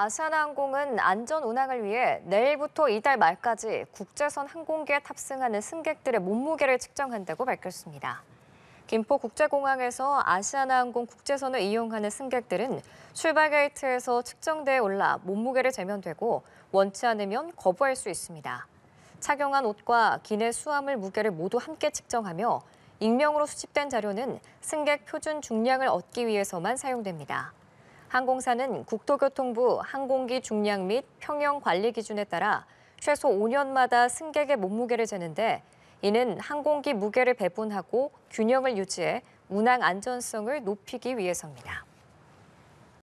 아시아나항공은 안전 운항을 위해 내일부터 이달 말까지 국제선 항공기에 탑승하는 승객들의 몸무게를 측정한다고 밝혔습니다. 김포국제공항에서 아시아나항공 국제선을 이용하는 승객들은 출발 게이트에서 측정대에 올라 몸무게를 재면 되고 원치 않으면 거부할 수 있습니다. 착용한 옷과 기내 수화물 무게를 모두 함께 측정하며 익명으로 수집된 자료는 승객 표준 중량을 얻기 위해서만 사용됩니다. 항공사는 국토교통부 항공기 중량 및 평형 관리 기준에 따라 최소 5년마다 승객의 몸무게를 재는데 이는 항공기 무게를 배분하고 균형을 유지해 운항 안전성을 높이기 위해서입니다.